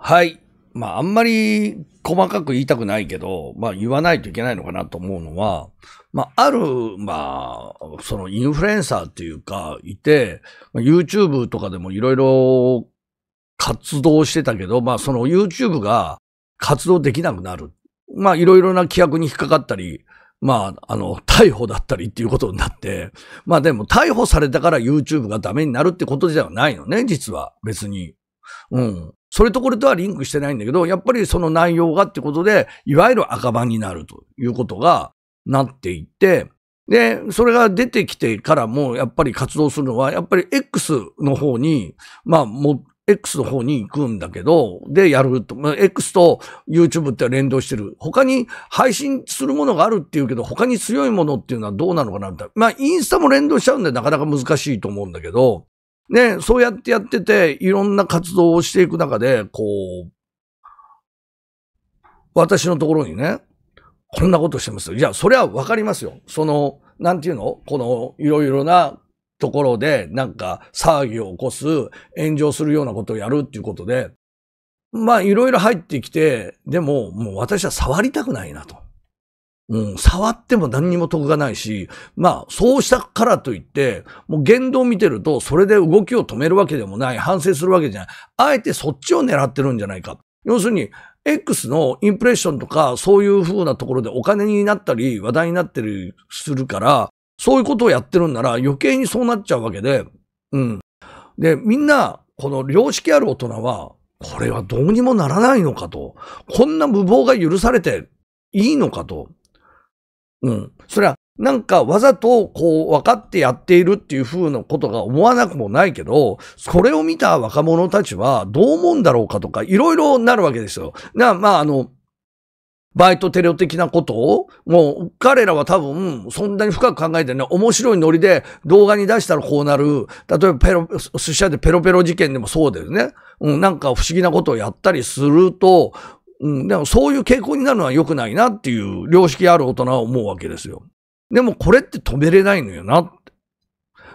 はい。まあ、あんまり細かく言いたくないけど、まあ、言わないといけないのかなと思うのは、まあ、ある、まあ、そのインフルエンサーっていうか、いて、YouTube とかでもいろいろ活動してたけど、まあ、その YouTube が活動できなくなる。まあ、いろいろな規約に引っかかったり、まあ、あの、逮捕だったりっていうことになって、まあでも逮捕されたから YouTube がダメになるってことではないのね、実は。別に。うん。それとこれとはリンクしてないんだけど、やっぱりその内容がってことで、いわゆる赤版になるということがなっていって、で、それが出てきてからも、やっぱり活動するのは、やっぱり X の方に、まあ、も、X の方に行くんだけど、で、やると、まあ、X と YouTube って連動してる。他に配信するものがあるっていうけど、他に強いものっていうのはどうなのかなな。まあ、インスタも連動しちゃうんで、なかなか難しいと思うんだけど、ね、そうやってやってて、いろんな活動をしていく中で、こう、私のところにね、こんなことしてます。いや、それはわかりますよ。その、なんていうのこの、いろいろなところで、なんか、騒ぎを起こす、炎上するようなことをやるっていうことで、まあ、いろいろ入ってきて、でも、もう私は触りたくないなと。うん、触っても何にも得がないし、まあ、そうしたからといって、もう言動を見てると、それで動きを止めるわけでもない、反省するわけじゃない。あえてそっちを狙ってるんじゃないか。要するに、X のインプレッションとか、そういう風なところでお金になったり、話題になったりするから、そういうことをやってるんなら余計にそうなっちゃうわけで、うん。で、みんな、この良識ある大人は、これはどうにもならないのかと。こんな無謀が許されていいのかと。うん。そりゃ、なんかわざとこう分かってやっているっていう風なことが思わなくもないけど、それを見た若者たちはどう思うんだろうかとか、いろいろなるわけですよ。な、まああの、バイトテレオ的なことを、もう彼らは多分そんなに深く考えてない。面白いノリで動画に出したらこうなる。例えばペロ、寿司屋でペロペロ事件でもそうですね。うん、なんか不思議なことをやったりすると、うん、でもそういう傾向になるのは良くないなっていう良識ある大人は思うわけですよ。でもこれって止めれないのよなって。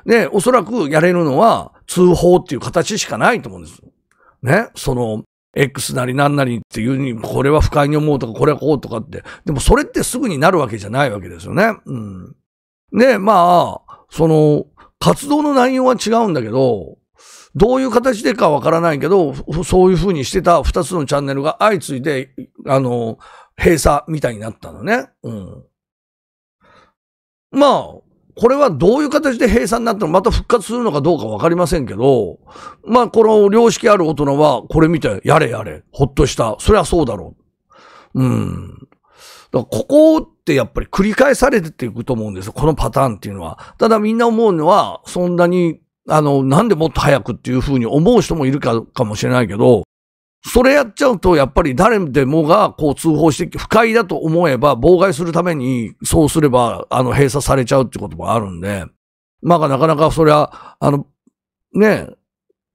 で、おそらくやれるのは通報っていう形しかないと思うんです。ね、その、X なり何なりっていうに、これは不快に思うとか、これはこうとかって。でもそれってすぐになるわけじゃないわけですよね。うん。で、まあ、その、活動の内容は違うんだけど、どういう形でかわからないけど、そういう風にしてた二つのチャンネルが相次いで、あの、閉鎖みたいになったのね。うん。まあ、これはどういう形で閉鎖になったのまた復活するのかどうかわかりませんけど、まあ、この良識ある大人は、これ見て、やれやれ、ほっとした。そりゃそうだろう。うん。ここってやっぱり繰り返されていくと思うんですよ。このパターンっていうのは。ただみんな思うのは、そんなにあの、なんでもっと早くっていうふうに思う人もいるか、かもしれないけど、それやっちゃうと、やっぱり誰でもが、こう通報して、不快だと思えば、妨害するために、そうすれば、あの、閉鎖されちゃうってこともあるんで、まあ、なかなか、そりゃ、あの、ね、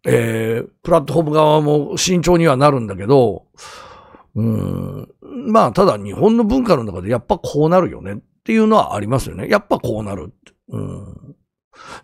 えー、プラットフォーム側も慎重にはなるんだけど、うん、まあ、ただ日本の文化の中で、やっぱこうなるよねっていうのはありますよね。やっぱこうなる。うん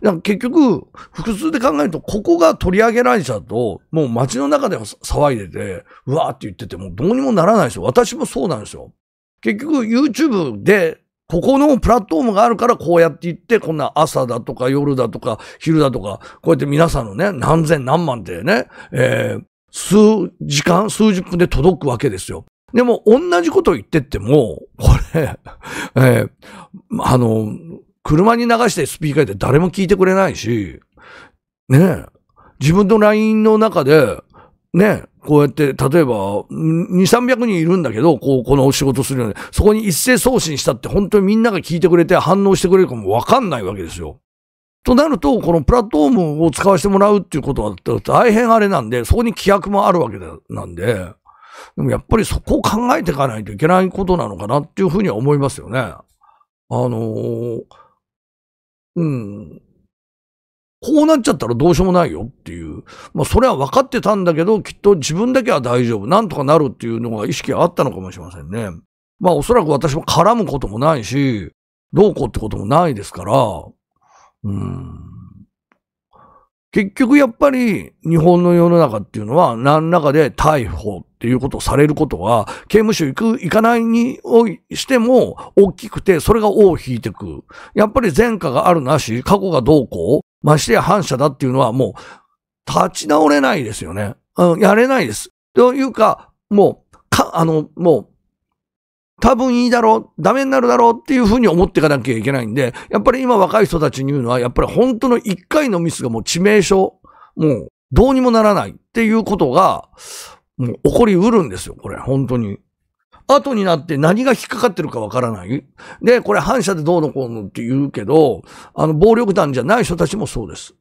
なんか結局、複数で考えると、ここが取り上げられちゃうと、もう街の中では騒いでて、うわーって言っててもどうにもならないですよ。私もそうなんですよ。結局 YouTube で、ここのプラットフォームがあるからこうやって言って、こんな朝だとか夜だとか昼だとか、こうやって皆さんのね、何千何万ってね、えー、数時間、数十分で届くわけですよ。でも、同じことを言ってっても、これ、えー、あの、車に流してスピーカーで誰も聞いてくれないし、ね自分の LINE の中で、ねこうやって、例えば、2、300人いるんだけど、こう、この仕事するのね。そこに一斉送信したって本当にみんなが聞いてくれて反応してくれるかもわかんないわけですよ。となると、このプラットフォームを使わせてもらうっていうことは大変あれなんで、そこに規約もあるわけなんで、でもやっぱりそこを考えていかないといけないことなのかなっていうふうには思いますよね。あのーうん。こうなっちゃったらどうしようもないよっていう。まあ、それは分かってたんだけど、きっと自分だけは大丈夫。なんとかなるっていうのが意識があったのかもしれませんね。まあ、おそらく私も絡むこともないし、どうこうってこともないですから、うん。結局やっぱり日本の世の中っていうのは何らかで逮捕ていうことをされることは、刑務所行く、行かないにおいしても大きくて、それが尾を引いてく。やっぱり前科があるなし、過去がどうこう、ましてや反社だっていうのはもう、立ち直れないですよね。うん、やれないです。というか、もう、か、あの、もう、多分いいだろう、ダメになるだろうっていうふうに思っていかなきゃいけないんで、やっぱり今若い人たちに言うのは、やっぱり本当の一回のミスがもう致命傷、もうどうにもならないっていうことが、もう起こりうるんですよ、これ、本当に。後になって何が引っかかってるかわからない。で、これ反射でどうのこうのって言うけど、あの、暴力団じゃない人たちもそうです。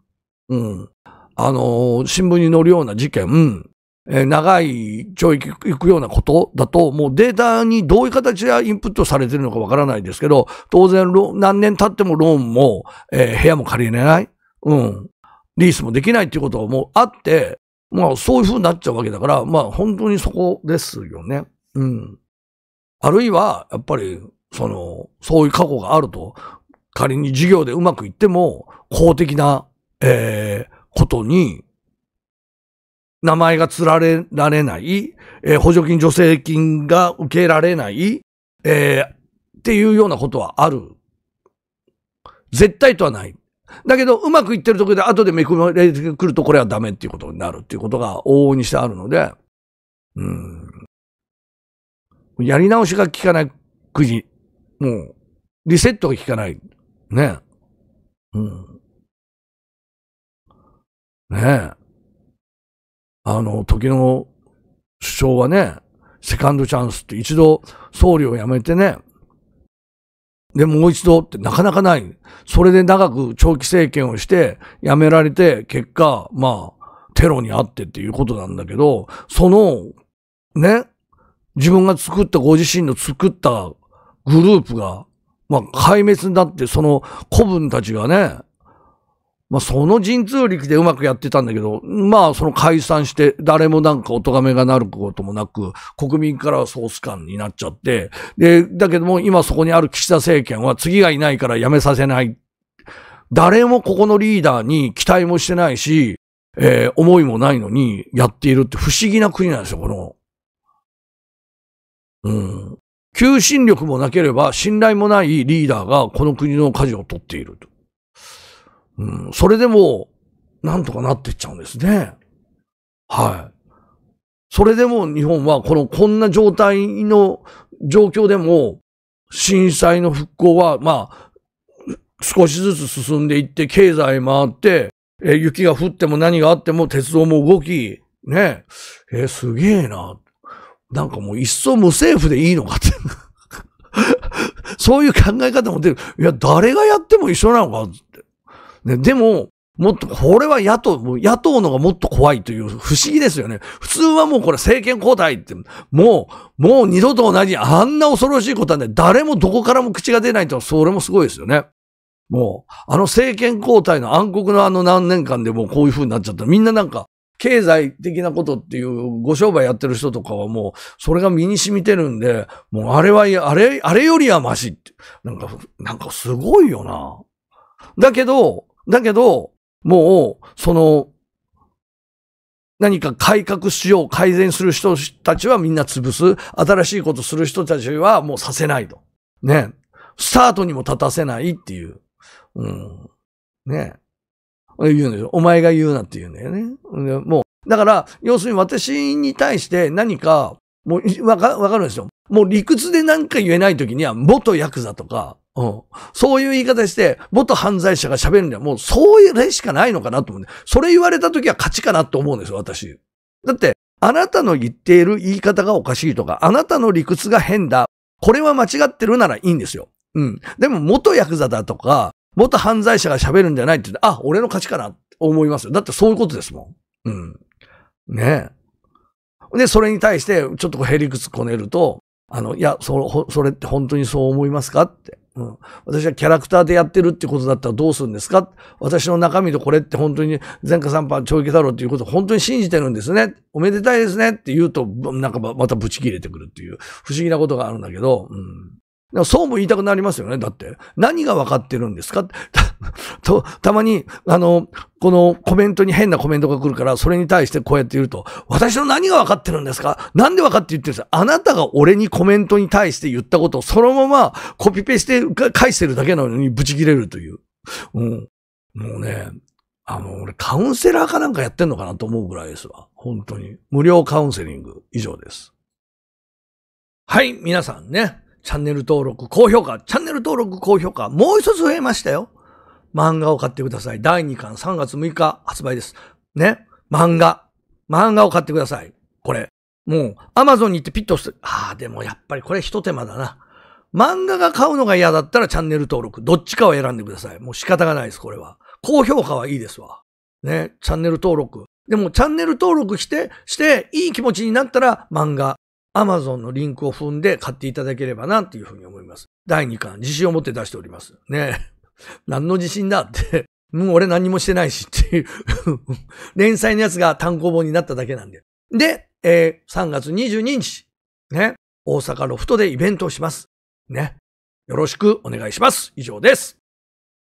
うん。あの、新聞に載るような事件、うん、えー、長い懲役行くようなことだと、もうデータにどういう形でインプットされてるのかわからないですけど、当然、何年経ってもローンも、えー、部屋も借りれない。うん。リースもできないっていうことはもうあって、まあそういう風になっちゃうわけだから、まあ本当にそこですよね。うん。あるいは、やっぱり、その、そういう過去があると、仮に授業でうまくいっても、公的な、えー、ことに、名前がつられられない、えー、補助金助成金が受けられない、えー、っていうようなことはある。絶対とはない。だけど、うまくいってるところで後でめくれてくるとこれはダメっていうことになるっていうことが往々にしてあるので、うん。やり直しが効かないくじ、もう、リセットが効かない。ね。うん。ねえ。あの、時の首相はね、セカンドチャンスって一度総理を辞めてね、で、もう一度ってなかなかない。それで長く長期政権をして、辞められて、結果、まあ、テロにあってっていうことなんだけど、その、ね、自分が作った、ご自身の作ったグループが、まあ、壊滅になって、その子分たちがね、まあ、その神通力でうまくやってたんだけど、まあ、その解散して、誰もなんかお咎めがなることもなく、国民からはソース感になっちゃって、で、だけども、今そこにある岸田政権は次がいないから辞めさせない。誰もここのリーダーに期待もしてないし、えー、思いもないのにやっているって不思議な国なんですよ、この。うん。求心力もなければ信頼もないリーダーがこの国の舵を取っていると。うん、それでも、なんとかなってっちゃうんですね。はい。それでも日本はこのこんな状態の状況でも震災の復興はまあ少しずつ進んでいって経済回ってえ雪が降っても何があっても鉄道も動きねえすげえななんかもう一層無政府でいいのかって そういう考え方も出るいや誰がやっても一緒なのかね、でも、もっと、これは野党、野党のがもっと怖いという不思議ですよね。普通はもうこれ政権交代って、もう、もう二度と同じ、あんな恐ろしいことはね、誰もどこからも口が出ないと、それもすごいですよね。もう、あの政権交代の暗黒のあの何年間でもうこういう風になっちゃった。みんななんか、経済的なことっていう、ご商売やってる人とかはもう、それが身に染みてるんで、もうあれは、あれ、あれよりはマシって。なんか、なんかすごいよな。だけど、だけど、もう、その、何か改革しよう、改善する人たちはみんな潰す。新しいことする人たちはもうさせないと。ね。スタートにも立たせないっていう。うん。ね。言うんですよ。お前が言うなって言うんだよね。もう、だから、要するに私に対して何か、もう、わか、わかるんですよ。もう理屈で何か言えないときには、元ヤクザとか、うん。そういう言い方して、元犯罪者が喋るにはもうそういう例しかないのかなと思うんで、それ言われた時は勝ちかなと思うんですよ、私。だって、あなたの言っている言い方がおかしいとか、あなたの理屈が変だ。これは間違ってるならいいんですよ。うん。でも、元ヤクザだとか、元犯罪者が喋るんじゃないって言って、あ、俺の勝ちかなって思いますよ。だってそういうことですもん。うん。ねえ。で、それに対して、ちょっとヘリクツこねると、あの、いや、そ、それって本当にそう思いますかって。うん、私はキャラクターでやってるってことだったらどうするんですか私の中身とこれって本当に前科三犯長だ太郎っていうことを本当に信じてるんですね。おめでたいですねって言うと、なんかまたブチ切れてくるっていう不思議なことがあるんだけど、うんそうも言いたくなりますよね。だって。何が分かってるんですか と、たまに、あの、このコメントに変なコメントが来るから、それに対してこうやって言うと、私の何が分かってるんですかなんで分かって言ってるんですかあなたが俺にコメントに対して言ったことをそのままコピペして返してるだけなのにブチ切れるという。うん。もうね、あの、俺カウンセラーかなんかやってんのかなと思うぐらいですわ。本当に。無料カウンセリング以上です。はい、皆さんね。チャンネル登録、高評価、チャンネル登録、高評価、もう一つ増えましたよ。漫画を買ってください。第2巻3月6日発売です。ね。漫画。漫画を買ってください。これ。もう、アマゾンに行ってピッと押して、ああ、でもやっぱりこれ一手間だな。漫画が買うのが嫌だったらチャンネル登録。どっちかを選んでください。もう仕方がないです、これは。高評価はいいですわ。ね。チャンネル登録。でも、チャンネル登録して、して、いい気持ちになったら漫画。アマゾンのリンクを踏んで買っていただければなっていうふうに思います。第2巻、自信を持って出しております。ね 何の自信だっても う俺何もしてないしっていう 連載のやつが単行本になっただけなんで。で、えー、3月22日、ね、大阪ロフトでイベントをします。ね。よろしくお願いします。以上です。